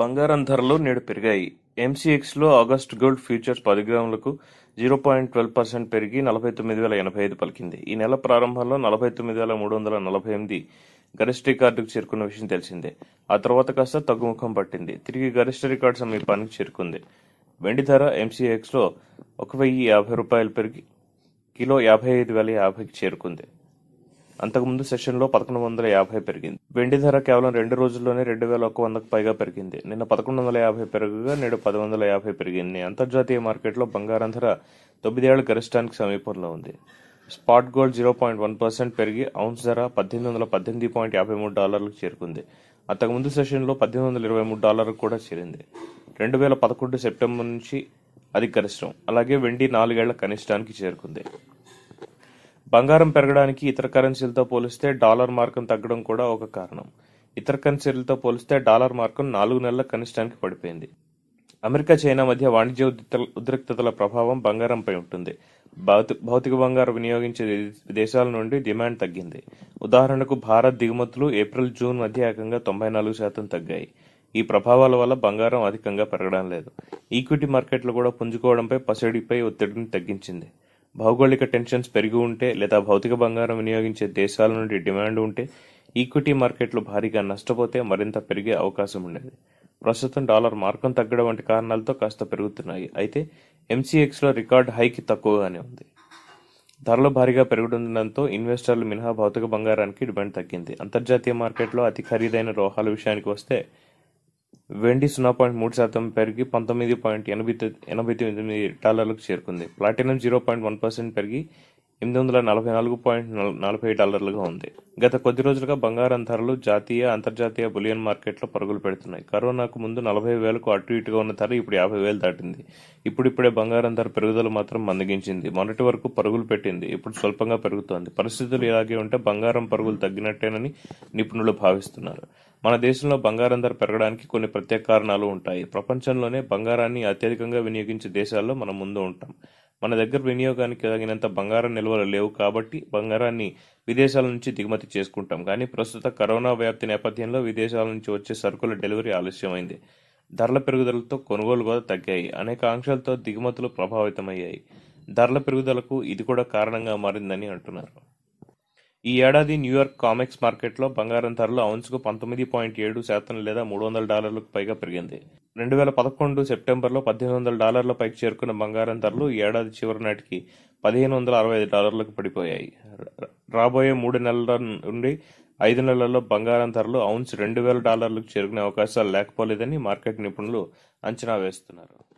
బంగారం ధరలు నేడు పెరిగాయి ఎంసీఎక్స్లో ఆగస్ట్ గోల్డ్ ఫ్యూచర్స్ పది గ్రాములకు జీరో పాయింట్ ట్వెల్వ్ పర్సెంట్ పెరిగి నలభై తొమ్మిది వేల ఎనభై ఐదు పలికింది ఈ నెల ప్రారంభంలో నలభై తొమ్మిది వేల మూడు వందల నలభై ఎనిమిది గరిష్ట రికార్డుకు చేరుకున్న విషయం తెలిసిందే ఆ తర్వాత కాస్త తగ్గుముఖం పట్టింది తిరిగి గరిష్ట రికార్డు సమీపానికి చేరుకుంది వెండి ధర ఎంసీఎక్స్లో ఒక వెయ్యి యాభై రూపాయలు పెరిగి కిలో యాభై ఐదు వేల యాభైకి చేరుకుంది అంతకుముందు సెషన్లో పదకొండు వందల యాభై పెరిగింది వెండి ధర కేవలం రెండు రోజుల్లోనే రెండు వేల ఒక వందకు పైగా పెరిగింది నిన్న పదకొండు వందల యాభై పెరగగా నేడు పది వందల యాభై పెరిగింది అంతర్జాతీయ మార్కెట్లో బంగారం ధర తొమ్మిదేళ్ల గరిష్టానికి సమీపంలో ఉంది spot gold zero point one percent పెరిగి అవున్స్ ధర పద్దెనిమిది వందల పద్దెనిమిది పాయింట్ యాభై మూడు డాలర్లకు చేరుకుంది అంతకుముందు సెషన్లో పద్దెనిమిది వందల ఇరవై మూడు డాలర్లకు కూడా చేరింది రెండు వేల పదకొండు సెప్టెంబర్ నుంచి అది గరిష్టం అలాగే వెండి నాలుగేళ్ల కనిష్టానికి చేరుకుంది బంగారం పెరగడానికి ఇతర కరెన్సీలతో పోలిస్తే డాలర్ మార్కం తగ్గడం కూడా ఒక కారణం. ఇతర కరెన్సీలతో పోలిస్తే డాలర్ మార్కం నాలుగు నెలల కనిష్టానికి పడిపోయింది. అమెరికా, చైనా మధ్య వాణిజ్య ఉద్రిక్తతల ప్రభావం బంగారంపై ఉంటుంది. భౌతిక బంగారం వినియోగించే దేశాల నుండి డిమాండ్ తగ్గింది. ఉదాహరణకు భారత్ దిగుమతులు ఏప్రిల్, జూన్ మధ్య ఏకంగా తొంభై నాలుగు శాతం తగ్గాయి. ఈ ప్రభావాల వల్ల బంగారం అధికంగా పెరగడం లేదు. ఈక్విటీ మార్కెట్లు కూడా పుంజుకోవడంపై పసిడిపై ఒత్తిడిని తగ్గించింది. భౌగోళిక టెన్షన్స్ పెరిగి ఉంటే లేదా భౌతిక బంగారం వినియోగించే దేశాల నుండి డిమాండ్ ఉంటే ఈక్విటీ మార్కెట్లు భారీగా నష్టపోతే మరింత పెరిగే అవకాశం ఉండేది ప్రస్తుతం డాలర్ మార్కం తగ్గడం వంటి కారణాలతో కాస్త పెరుగుతున్నాయి అయితే ఎంసీఎక్స్లో రికార్డ్ హైకి తక్కువగానే ఉంది ధరలు భారీగా పెరుగుతుండటంతో ఇన్వెస్టర్లు మినహా భౌతిక బంగారానికి డిమాండ్ తగ్గింది అంతర్జాతీయ మార్కెట్లో అతి ఖరీదైన రోహాల విషయానికి వస్తే వెండి సున్నా పాయింట్ మూడు శాతం పెరిగి పంతొమ్మిది పాయింట్ ఎనభై ఎనభై తొమ్మిది డాలర్లకు చేరుకుంది platinum zero point one percent పెరిగి ఎనిమిది వందల నలభై నాలుగు పాయింట్ నలభై డాలర్లుగా ఉంది గత కొద్ది రోజులుగా బంగారం ధరలు జాతీయ అంతర్జాతీయ బులియన్ మార్కెట్లో పరుగులు పెడుతున్నాయి కరోనాకు ముందు నలభై వేలకు అటు ఇటుగా ఉన్న ధర ఇప్పుడు యాభై వేలు దాటింది ఇప్పుడిప్పుడే బంగారం ధర పెరుగుదల మాత్రం మందగించింది మొన్నటి వరకు పరుగులు పెట్టింది ఇప్పుడు స్వల్పంగా పెరుగుతోంది పరిస్థితులు ఇలాగే ఉంటే బంగారం పరుగులు తగ్గినట్టేనని నిపుణులు భావిస్తున్నారు మన దేశంలో బంగారం ధర పెరగడానికి కొన్ని ప్రత్యేక కారణాలు ఉంటాయి ప్రపంచంలోనే బంగారాన్ని అత్యధికంగా వినియోగించే దేశాల్లో మనం ముందు ఉంటాం మన దగ్గర వినియోగానికి తగినంత బంగారం నిల్వలు లేవు కాబట్టి బంగారాన్ని విదేశాల నుంచి దిగుమతి చేసుకుంటాం కానీ ప్రస్తుత కరోనా వ్యాప్తి నేపథ్యంలో విదేశాల నుంచి వచ్చే సరుకుల డెలివరీ ఆలస్యమైంది ధరల పెరుగుదలతో కొనుగోలు కూడా తగ్గాయి అనేక ఆంక్షలతో దిగుమతులు ప్రభావితమయ్యాయి ధరల పెరుగుదలకు ఇది కూడా కారణంగా మారిందని అంటున్నారు ఈ ఏడాది న్యూయార్క్ కామెక్స్ మార్కెట్లో బంగారం ధరలు ఔన్స్కు పంతొమ్మిది పాయింట్ ఏడు శాతం లేదా మూడు వందల డాలర్లకు పైగా పెరిగింది రెండు వేల పదకొండు సెప్టెంబర్లో పద్దెనిమిది వందల డాలర్ల పైకి చేరుకున్న బంగారం ధరలు ఈ ఏడాది చివరి నాటికి పదిహేను వందల అరవై ఐదు డాలర్లకు పడిపోయాయి రాబోయే మూడు నెలల నుండి ఐదు నెలల్లో బంగారం ధరలు ఔన్స్ రెండు వేల డాలర్లకు చేరుకునే అవకాశాలు లేకపోలేదని మార్కెట్ నిపుణులు అంచనా వేస్తున్నారు